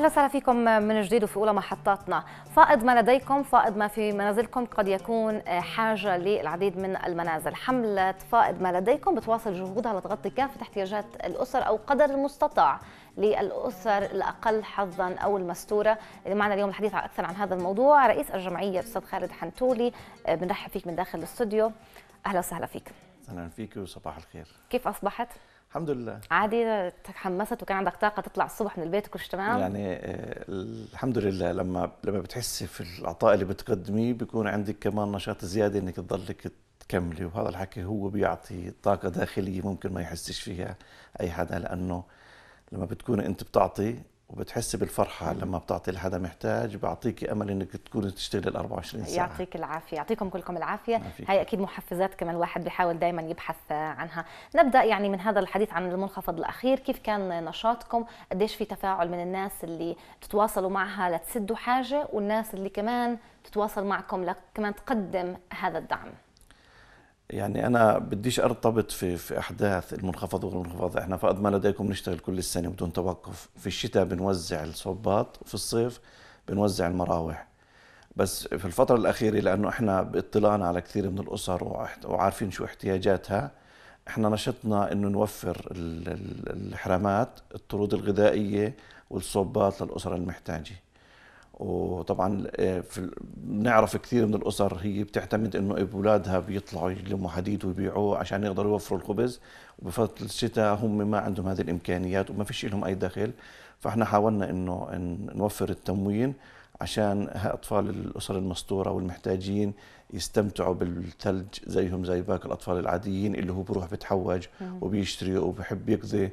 اهلا وسهلا فيكم من جديد وفي اولى محطاتنا، فائض ما لديكم فائض ما في منازلكم قد يكون حاجه للعديد من المنازل، حمله فائض ما لديكم بتواصل جهودها لتغطي كافه احتياجات الاسر او قدر المستطاع للاسر الاقل حظا او المستوره، معنا اليوم الحديث اكثر عن هذا الموضوع رئيس الجمعيه الاستاذ خالد حنتولي، آه، بنرحب فيك من داخل الاستوديو، اهلا وسهلا فيك. اهلا فيك وصباح الخير. كيف اصبحت؟ الحمد لله عادي تحمست وكان عندك طاقه تطلع الصبح من البيت وكلش تمام يعني آه، الحمد لله لما لما بتحسي في العطاء اللي بتقدميه بيكون عندك كمان نشاط زياده انك تضلك تكملي وهذا الحكي هو بيعطي طاقه داخليه ممكن ما يحسش فيها اي حدا لانه لما بتكون انت بتعطي وبتحسي بالفرحة لما بتعطي لحدا محتاج بعطيكي أمل إنك تكوني تشتغلي ال 24 ساعة يعطيك العافية يعطيكم كلكم العافية هاي أكيد محفزات كمان الواحد بيحاول دائما يبحث عنها نبدأ يعني من هذا الحديث عن المنخفض الأخير كيف كان نشاطكم قديش في تفاعل من الناس اللي تتواصلوا معها لتسدوا حاجة والناس اللي كمان تتواصل معكم لكمان تقدم هذا الدعم يعني انا بديش ارتبط في في احداث المنخفض وغير المنخفض احنا فقد ما لديكم نشتغل كل السنه بدون توقف في الشتاء بنوزع الصبات وفي الصيف بنوزع المراوح بس في الفترة الأخيرة لأنه إحنا باطلاعنا على كثير من الأسر وعارفين شو احتياجاتها إحنا نشطنا إنه نوفر الحرامات الطرود الغذائية والصوبات للأسر المحتاجة وطبعا آه، في بنعرف كثير من الاسر هي بتعتمد انه اولادها بيطلعوا يلموا حديد ويبيعوه عشان يقدروا يوفروا الخبز وبفتره الشتاء هم ما عندهم هذه الامكانيات وما فيش لهم اي دخل فاحنا حاولنا انه نوفر التموين عشان اطفال الاسر المستوره والمحتاجين يستمتعوا بالثلج زيهم زي باقي الاطفال العاديين اللي هو بروح بتحوج وبيشتري وبحب يقضي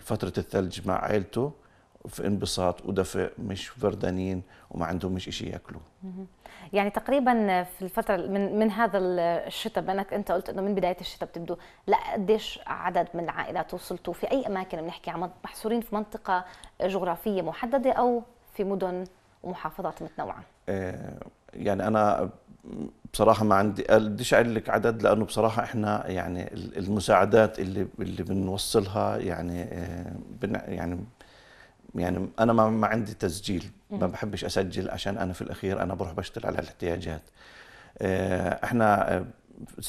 فتره الثلج مع عائلته في انبساط ودفء مش فردانين وما عندهم مش شيء ياكلوه يعني تقريبا في الفتره من من هذا الشتاء بانك انت قلت انه من بدايه الشتاء بتبدو لا قديش عدد من العائلات وصلتوا في اي اماكن بنحكي عن محصورين في منطقه جغرافيه محدده او في مدن ومحافظات متنوعه آه، يعني انا بصراحه ما عندي بديش اقول لك عدد لانه بصراحه احنا يعني المساعدات اللي اللي بنوصلها يعني آه، يعني يعني انا ما, ما عندي تسجيل ما بحبش اسجل عشان انا في الاخير انا بروح بشتغل على الاحتياجات آه، احنا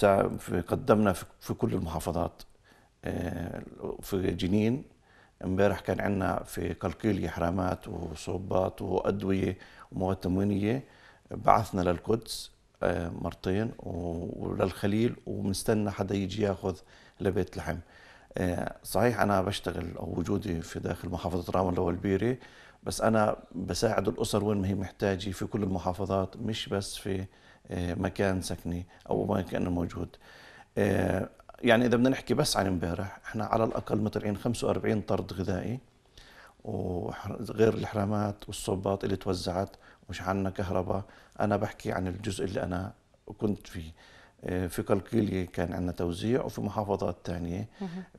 آه، قدمنا في كل المحافظات آه، في جنين امبارح كان عندنا في قلقيلية حرامات وصوبات وادويه ومواد تموينيه بعثنا للقدس مرتين وللخليل ومستنى حدا يجي ياخذ لبيت لحم آه، صحيح انا بشتغل او وجودي في داخل محافظه رام الله والبيري بس انا بساعد الاسر وين ما هي محتاجه في كل المحافظات مش بس في آه، مكان سكني او مكان موجود آه، يعني اذا بدنا نحكي بس عن امبارح احنا على الاقل مطلعين 45 طرد غذائي وغير الحرامات والصوبات اللي توزعت مش عنا كهرباء انا بحكي عن الجزء اللي انا كنت فيه آه، في قلقيلية كان عندنا توزيع وفي محافظات تانية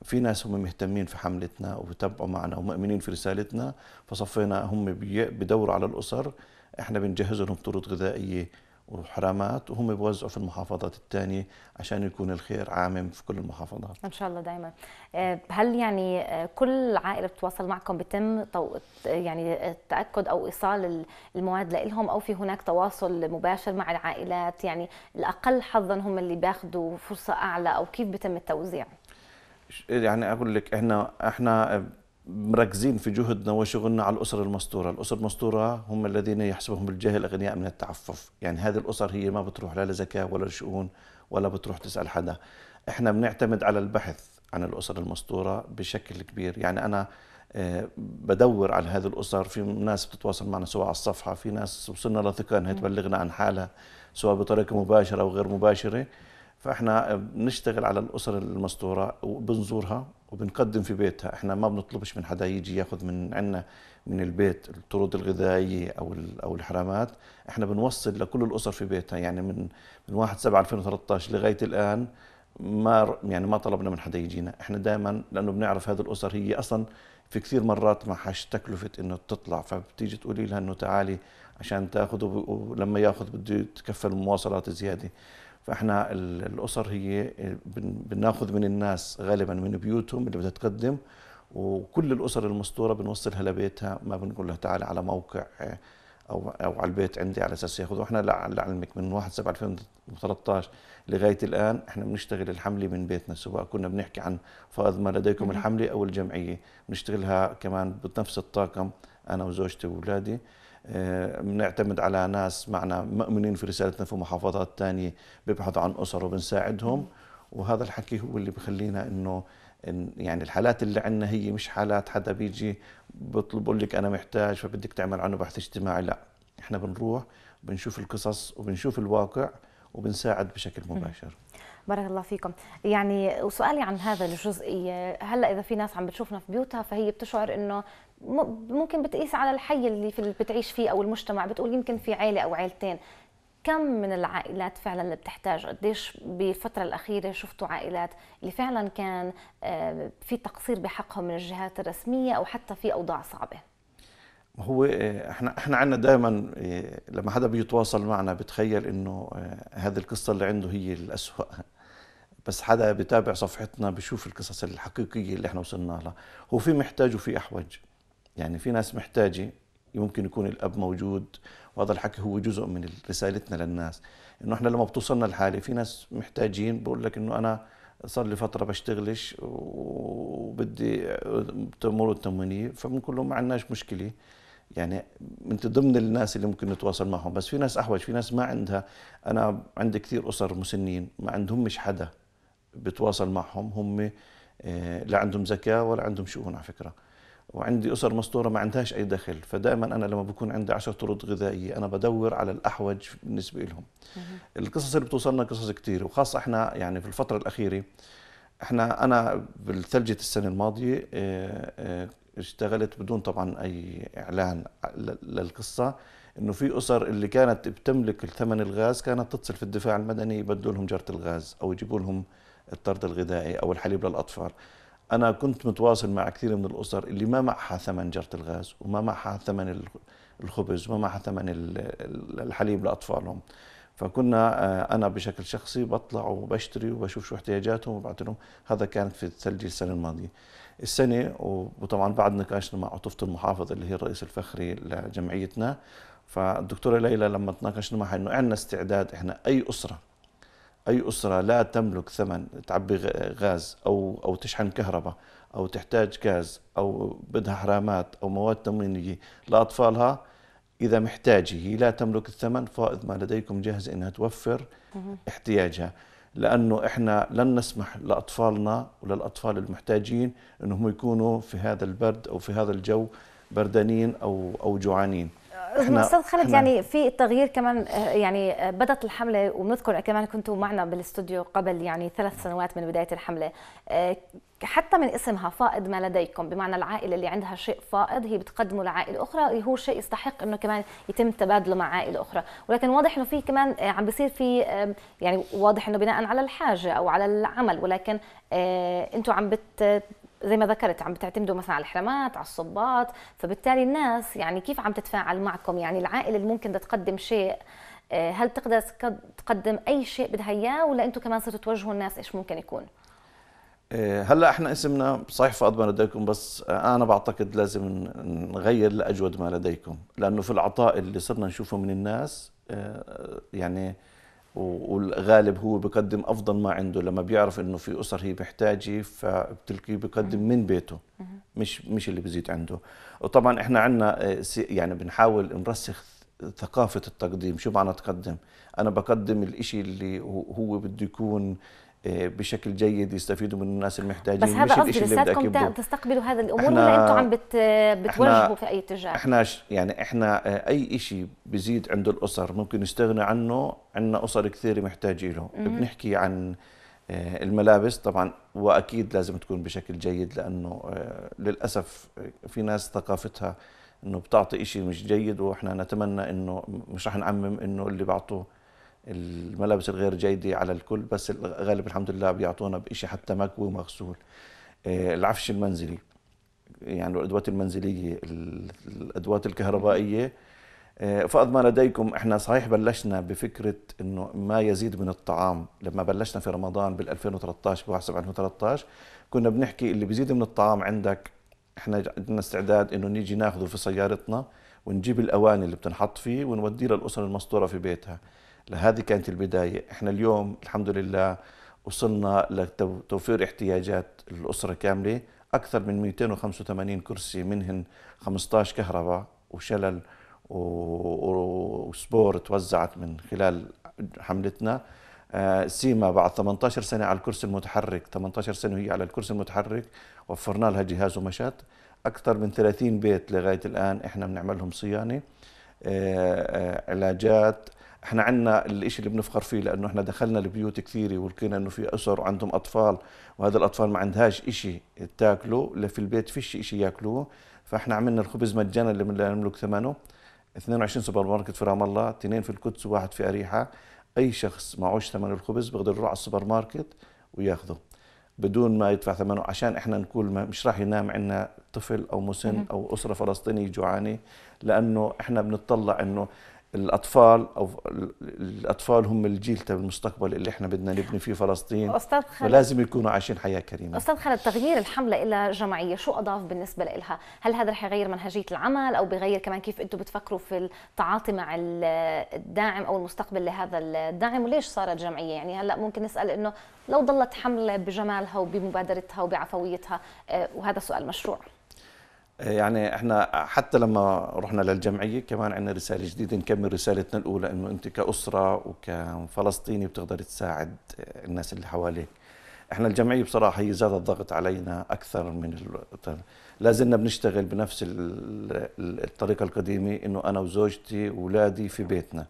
في ناس هم مهتمين في حملتنا وبتابعوا معنا ومؤمنين في رسالتنا فصفينا هم بدوروا على الأسر احنا بنجهز لهم طرود غذائية وحرامات وهم بيوزعوا في المحافظات الثانية عشان يكون الخير عامم في كل المحافظات إن شاء الله دائما آه، هل يعني آه، كل عائلة بتتواصل معكم بتم يعني التأكد آه، أو إيصال المواد لهم أو في هناك تواصل مباشر مع العائلات يعني الأقل حظا هم اللي بياخذوا فرصة أعلى أو كيف بتم التوزيع؟ يعني اقول لك احنا احنا مركزين في جهدنا وشغلنا على الأسر المستورة الأسر المستورة هم الذين يحسبهم الجاهل أغنياء من التعفف يعني هذه الأسر هي ما بتروح لا لزكاة ولا لشؤون ولا بتروح تسأل حدا احنا بنعتمد على البحث عن الأسر المستورة بشكل كبير يعني أنا آه، بدور على هذه الأسر في ناس بتتواصل معنا سواء على الصفحة في ناس وصلنا لثقة أنها تبلغنا عن حالها سواء بطريقة مباشرة أو غير مباشرة فإحنا آه، بنشتغل على الأسر المستورة وبنزورها وبنقدم في بيتها احنا ما بنطلبش من حدا يجي ياخذ من عندنا من البيت الطرود الغذائيه او او الحرامات احنا بنوصل لكل الاسر في بيتها يعني من من 1 7 2013 لغايه الان ما يعني ما طلبنا من حدا يجينا احنا دائما لانه بنعرف هذه الاسر هي اصلا في كثير مرات معهاش تكلفه انه تطلع فبتيجي تقولي لها انه تعالي عشان تاخذ ولما ياخذ بده يتكفل مواصلات زياده فاحنا الاسر هي بناخذ من الناس غالبا من بيوتهم اللي بدها تقدم وكل الاسر المستوره بنوصلها لبيتها ما بنقول لها تعال على موقع او او على البيت عندي على اساس ياخذوا احنا لعلمك من 1 7 2013 لغايه الان احنا بنشتغل الحمله من بيتنا سواء كنا بنحكي عن فائض ما لديكم الحمله او الجمعيه بنشتغلها كمان بنفس الطاقم انا وزوجتي واولادي آه، بنعتمد على ناس معنا مؤمنين في رسالتنا في محافظات ثانيه بيبحثوا عن اسر وبنساعدهم وهذا الحكي هو اللي بخلينا انه يعني الحالات اللي عندنا هي مش حالات حدا بيجي بيطلبوا لك انا محتاج فبدك تعمل عنه بحث اجتماعي لا احنا بنروح بنشوف القصص وبنشوف الواقع وبنساعد بشكل مباشر بارك الله فيكم يعني وسؤالي عن هذا الجزئيه هلا اذا في ناس عم بتشوفنا في بيوتها فهي بتشعر انه ممكن بتقيس على الحي اللي في بتعيش فيه او المجتمع بتقول يمكن في عائله او عائلتين كم من العائلات فعلا اللي بتحتاج قديش بالفترة الأخيرة شفتوا عائلات اللي فعلا كان آه، في تقصير بحقهم من الجهات الرسمية أو حتى في أوضاع صعبة هو آه، احنا احنا عندنا دائما آه، لما حدا بيتواصل معنا بتخيل انه هذه القصه اللي عنده هي الأسوأ بس حدا بتابع صفحتنا بشوف القصص الحقيقيه اللي احنا وصلنا لها هو في محتاج وفي احوج يعني في ناس محتاجه يمكن يكون الاب موجود وهذا الحكي هو جزء من رسالتنا للناس انه احنا لما بتوصلنا الحاله في ناس محتاجين بقول لك انه انا صار لي فتره بشتغلش وبدي تمر التمويني فبنقول لهم ما عندناش مشكله يعني انت ضمن الناس اللي ممكن نتواصل معهم بس في ناس احوج في ناس ما عندها انا عندي كثير اسر مسنين ما مش حدا بتواصل معهم هم آه، لا عندهم زكاه ولا عندهم شؤون على فكره وعندي اسر مستوره ما عندهاش اي دخل فدائما انا لما بكون عندي 10 طرق غذائيه انا بدور على الاحوج بالنسبه لهم القصص اللي بتوصلنا قصص كثير وخاصه احنا يعني في الفتره الاخيره احنا انا بالثلجه السنه الماضيه آه، آه، اشتغلت بدون طبعا اي اعلان للقصه انه في اسر اللي كانت بتملك ثمن الغاز كانت تتصل في الدفاع المدني يبدلوا لهم جره الغاز او يجيبوا لهم الطرد الغذائي أو الحليب للأطفال أنا كنت متواصل مع كثير من الأسر اللي ما معها ثمن جرة الغاز وما معها ثمن الخبز وما معها ثمن الحليب لأطفالهم فكنا آه، أنا بشكل شخصي بطلع وبشتري وبشوف شو احتياجاتهم وببعث لهم هذا كانت في الثلج السنة الماضية السنة وطبعا بعد نقاشنا مع عطفة المحافظ اللي هي الرئيس الفخري لجمعيتنا فالدكتورة ليلى لما تناقشنا معها انه عندنا استعداد احنا اي اسره أي أسرة لا تملك ثمن تعبي غاز أو أو تشحن كهرباء أو تحتاج غاز أو بدها حرامات أو مواد تموينية لأطفالها إذا محتاجه لا تملك الثمن فائض ما لديكم جاهز إنها توفر احتياجها لأنه إحنا لن نسمح لأطفالنا وللأطفال المحتاجين أنهم يكونوا في هذا البرد أو في هذا الجو بردانين أو أو جوعانين استاذ خالد يعني في التغيير كمان آه، يعني آه، بدت الحمله وبنذكر كمان كنتوا معنا بالاستوديو قبل يعني ثلاث سنوات من بدايه الحمله آه، حتى من اسمها فائض ما لديكم بمعنى العائله اللي عندها شيء فائض هي بتقدمه لعائله اخرى هو شيء يستحق انه كمان يتم تبادله مع عائله اخرى ولكن واضح انه في كمان عم بيصير في يعني واضح انه بناء على الحاجه او على العمل ولكن انتم عم بت زي ما ذكرت عم بتعتمدوا مثلا على الحرمات على الصباط فبالتالي الناس يعني كيف عم تتفاعل معكم يعني العائله اللي ممكن تقدم شيء آه، هل تقدر تقدم اي شيء بدها اياه ولا انتم كمان صرتوا توجهوا الناس ايش ممكن يكون آه، هلا احنا اسمنا صحيح فاض ما لديكم بس انا بعتقد لازم نغير لاجود ما لديكم لانه في العطاء اللي صرنا نشوفه من الناس آه، يعني والغالب هو بقدم افضل ما عنده لما بيعرف انه في اسر هي محتاجه فبتلقيه بقدم من بيته مش مش اللي بزيد عنده وطبعا احنا عندنا آه، يعني بنحاول نرسخ ثقافه التقديم شو معنى تقدم انا بقدم الإشي اللي هو بده يكون آه، بشكل جيد يستفيدوا من الناس المحتاجين بس هذا قصدي لساتكم تستقبلوا هذه الامور ولا انتم عم بت بتوجهوا في اي اتجاه؟ احنا يعني احنا آه، اي شيء بزيد عند الاسر ممكن يستغنى عنه عندنا اسر كثيره محتاجين له بنحكي عن آه، الملابس طبعا واكيد لازم تكون بشكل جيد لانه للاسف في ناس ثقافتها انه بتعطي شيء مش جيد واحنا نتمنى انه مش رح نعمم انه اللي بعطوه الملابس الغير جيدة على الكل بس غالب الحمد لله بيعطونا بشيء حتى مكوي ومغسول إيه، العفش المنزلي يعني الأدوات المنزلية الأدوات الكهربائية إيه، فقد ما لديكم احنا صحيح بلشنا بفكره انه ما يزيد من الطعام لما بلشنا في رمضان بال 2013 بحسب 2013 كنا بنحكي اللي بيزيد من الطعام عندك احنا عندنا استعداد انه نيجي ناخذه في سيارتنا ونجيب الاواني اللي بتنحط فيه ونوديه للاسر المستوره في بيتها لهذه كانت البداية احنا اليوم الحمد لله وصلنا لتوفير احتياجات الأسرة كاملة أكثر من 285 كرسي منهن 15 كهرباء وشلل وسبور توزعت من خلال حملتنا آه، سيما بعد 18 سنة على الكرسي المتحرك 18 سنة وهي على الكرسي المتحرك وفرنا لها جهاز ومشات أكثر من 30 بيت لغاية الآن إحنا بنعملهم صيانة آه، آه، علاجات احنا عندنا الشيء اللي بنفخر فيه لانه احنا دخلنا البيوت كثيره ولقينا انه في اسر وعندهم اطفال وهذا الاطفال ما عندهاش شيء تاكله لا في البيت فيش شيء ياكلوه فاحنا عملنا الخبز مجانا اللي بنملك ثمنه 22 سوبر ماركت في رام الله اثنين في القدس وواحد في اريحه اي شخص معوش ثمن الخبز بيقدر يروح على السوبر ماركت وياخذه بدون ما يدفع ثمنه عشان احنا نقول مش راح ينام عندنا طفل او مسن او اسره فلسطينيه جوعانه لانه احنا بنطلع انه الاطفال او الاطفال هم الجيل تبع المستقبل اللي احنا بدنا نبني فيه فلسطين استاذ خالد ولازم يكونوا عايشين حياه كريمه استاذ خالد تغيير الحمله الى جمعيه شو اضاف بالنسبه لها هل هذا رح يغير منهجيه العمل او بغير كمان كيف انتم بتفكروا في التعاطي مع الداعم او المستقبل لهذا الداعم وليش صارت جمعيه يعني هلا ممكن نسال انه لو ضلت حمله بجمالها وبمبادرتها وبعفويتها آه، وهذا سؤال مشروع يعني احنا حتى لما رحنا للجمعيه كمان عندنا رساله جديده نكمل رسالتنا الاولى انه انت كاسره وكفلسطيني بتقدر تساعد الناس اللي حواليك. احنا الجمعيه بصراحه هي زادت الضغط علينا اكثر من ال... لا زلنا بنشتغل بنفس الطريقه القديمه انه انا وزوجتي واولادي في بيتنا.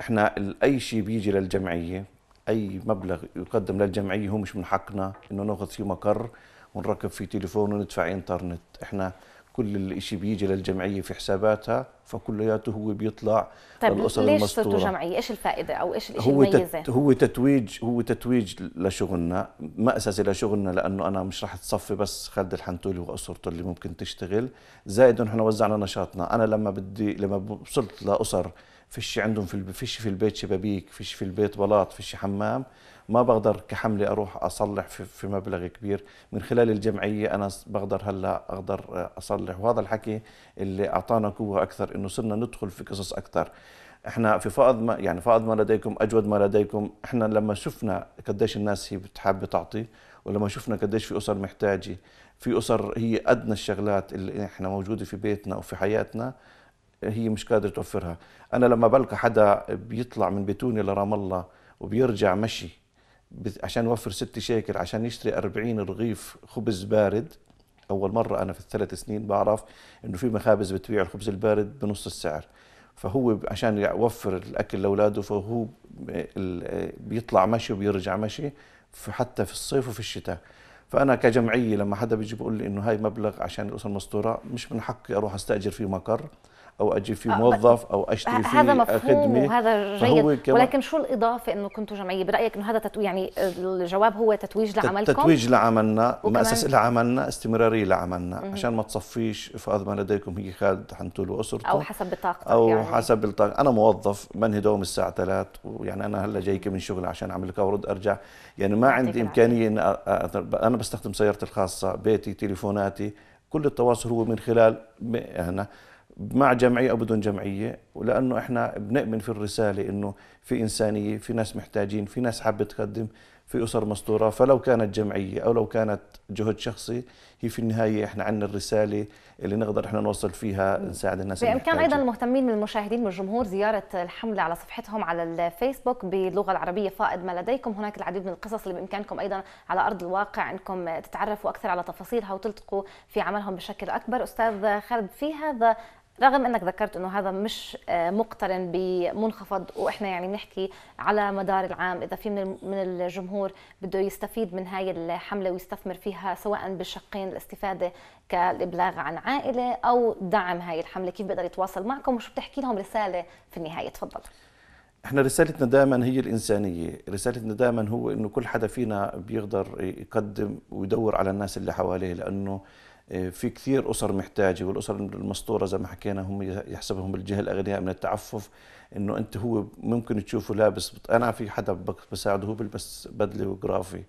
احنا اي شيء بيجي للجمعيه اي مبلغ يقدم للجمعيه هو مش من حقنا انه ناخذ فيه مقر ونركب فيه تليفون وندفع انترنت، احنا كل الإشي بيجي للجمعية في حساباتها فكلياته هو بيطلع طيب للأسر ليش المستورة. صرتوا جمعية؟ إيش الفائدة أو إيش الإشي هو الميزة؟ تت هو تتويج هو تتويج لشغلنا مأسسة لشغلنا لأنه أنا مش رح تصفي بس خالد الحنتولي وأسرته اللي ممكن تشتغل زائد نحن وزعنا نشاطنا أنا لما بدي لما وصلت لأسر فيش عندهم في فيش في البيت شبابيك فيش في البيت بلاط فيش حمام ما بقدر كحملة أروح أصلح في, في مبلغ كبير من خلال الجمعية أنا بقدر هلأ أقدر أصلح وهذا الحكي اللي أعطانا قوة أكثر إنه صرنا ندخل في قصص أكثر احنا في فائض ما يعني فائض ما لديكم اجود ما لديكم احنا لما شفنا قديش الناس هي بتحب تعطي ولما شفنا قديش في اسر محتاجه في اسر هي ادنى الشغلات اللي احنا موجوده في بيتنا وفي حياتنا هي مش قادره توفرها انا لما بلقى حدا بيطلع من بتوني لرام الله وبيرجع مشي عشان يوفر ست شيكل عشان يشتري 40 رغيف خبز بارد اول مره انا في الثلاث سنين بعرف انه في مخابز بتبيع الخبز البارد بنص السعر فهو عشان يوفر الاكل لاولاده فهو بيطلع مشي وبيرجع مشي حتى في الصيف وفي الشتاء فانا كجمعيه لما حدا بيجي بيقول لي انه هاي مبلغ عشان الاسره المستوره مش من حقي اروح استاجر فيه مقر او اجيب في آه، موظف او اشتري في هذا مفهوم خدمة وهذا جيد ولكن شو الاضافه انه كنتوا جمعيه برايك انه هذا يعني الجواب هو تتويج لعملكم تتويج لعملنا مؤسسه لعملنا استمراريه لعملنا مم. عشان ما تصفيش فاض ما لديكم هي خالد حنتول واسرته او حسب بطاقتك او يعني. حسب الطاقه انا موظف بنهي دوم الساعه 3 ويعني انا هلا جايك من شغل عشان اعمل لك ورد ارجع يعني ما عندي امكانيه ان انا بستخدم سيارتي الخاصه بيتي تليفوناتي كل التواصل هو من خلال هنا مع جمعيه او بدون جمعيه ولانه احنا بنؤمن في الرساله انه في انسانيه في ناس محتاجين في ناس حابه تقدم في اسر مستوره فلو كانت جمعيه او لو كانت جهد شخصي هي في النهايه احنا عندنا الرساله اللي نقدر احنا نوصل فيها نساعد الناس بامكان ايضا المهتمين من المشاهدين والجمهور زياره الحمله على صفحتهم على الفيسبوك باللغه العربيه فائض ما لديكم هناك العديد من القصص اللي بامكانكم ايضا على ارض الواقع انكم تتعرفوا اكثر على تفاصيلها وتلتقوا في عملهم بشكل اكبر استاذ خالد في هذا رغم انك ذكرت انه هذا مش آه، مقترن بمنخفض واحنا يعني بنحكي على مدار العام اذا في من الجمهور بده يستفيد من هاي الحمله ويستثمر فيها سواء بالشقين الاستفاده كالابلاغ عن عائله او دعم هاي الحمله كيف بيقدر يتواصل معكم وشو بتحكي لهم رساله في النهايه تفضل احنا رسالتنا دائما هي الانسانيه، رسالتنا دائما هو انه كل حدا فينا بيقدر يقدم ويدور على الناس اللي حواليه لانه آه، في كثير أسر محتاجة والأسر المسطورة زي ما حكينا هم يحسبهم الجهه الاغنياء من التعفف إنه أنت هو ممكن تشوفه لابس أنا في حدا بساعده هو بلبس بدلة وجرافي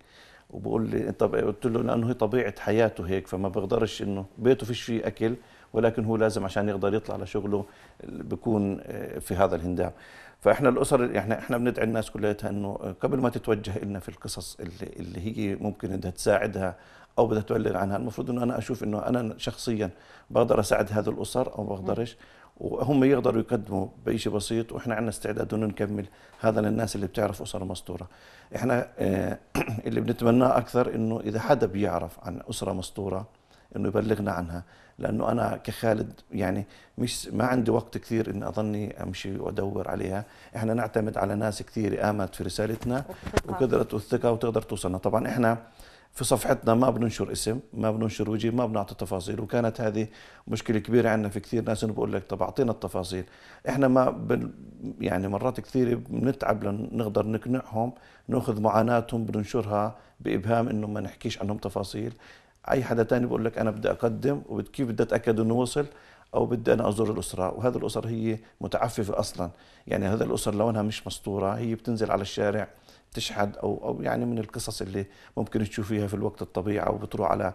وبقول لي طب قلت له لانه هي طبيعه حياته هيك فما بقدرش انه بيته فيش فيه اكل ولكن هو لازم عشان يقدر يطلع لشغله بيكون آه، في هذا الهندام فاحنا الاسر احنا يعني احنا بندعي الناس كلياتها انه آه، قبل ما تتوجه لنا في القصص اللي, اللي هي ممكن انها تساعدها او بدها تعلن عنها المفروض انه انا اشوف انه انا شخصيا بقدر اساعد هذه الاسر او بقدرش وهم يقدروا يقدموا بشيء بسيط واحنا عندنا استعداد انه نكمل هذا للناس اللي بتعرف اسر مسطوره احنا آه، اللي بنتمناه اكثر انه اذا حدا بيعرف عن اسره مسطوره انه يبلغنا عنها لانه انا كخالد يعني مش ما عندي وقت كثير اني اظني امشي وادور عليها احنا نعتمد على ناس كثير قامت في رسالتنا وقدرت الثقه وتقدر توصلنا طبعا احنا في صفحتنا ما بننشر اسم ما بننشر وجه ما بنعطي تفاصيل وكانت هذه مشكله كبيره عندنا في كثير ناس بقول لك طب اعطينا التفاصيل احنا ما بن يعني مرات كثيره بنتعب لنقدر نقنعهم ناخذ معاناتهم بننشرها بابهام انه ما نحكيش عنهم تفاصيل اي حدا تاني بقول لك انا بدي اقدم وكيف بدي اتاكد انه وصل او بدي انا ازور الاسره وهذه الاسر هي متعففه اصلا يعني هذه الاسر لونها مش مسطوره هي بتنزل على الشارع تشحن او او يعني من القصص اللي ممكن تشوفيها في الوقت الطبيعي او بتروح على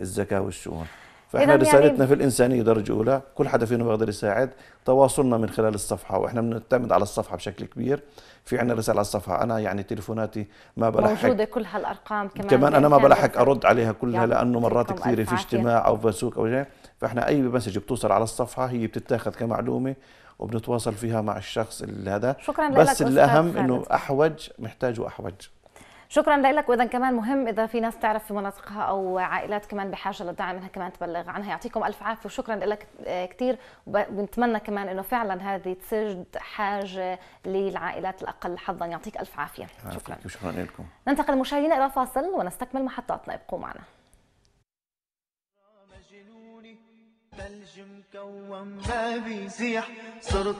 الزكاه والشؤون فاحنا يعني رسالتنا يعني في الانسانيه درجه اولى كل حدا فينا بيقدر يساعد تواصلنا من خلال الصفحه واحنا بنعتمد على الصفحه بشكل كبير في عندنا رساله على الصفحه انا يعني تليفوناتي ما بلحق موجوده كل هالارقام كمان كمان انا ما بلحق ارد عليها كلها يعني لانه مرات كثيره في اجتماع او بسوق او شيء فاحنا اي مسج بتوصل على الصفحه هي بتتاخذ كمعلومه وبنتواصل فيها مع الشخص هذا شكرا لك بس الاهم انه احوج محتاج احوج شكرا لك واذا كمان مهم اذا في ناس تعرف في مناطقها او عائلات كمان بحاجه للدعم انها كمان تبلغ عنها يعطيكم الف عافيه وشكرا لك آه، كثير وبنتمنى كمان انه فعلا هذه تسجد حاجه للعائلات الاقل حظا يعطيك الف عافيه شكرا شكرا لكم ننتقل مشاهدينا الى فاصل ونستكمل محطاتنا ابقوا معنا ثلج مكوم ما بيزيح صرت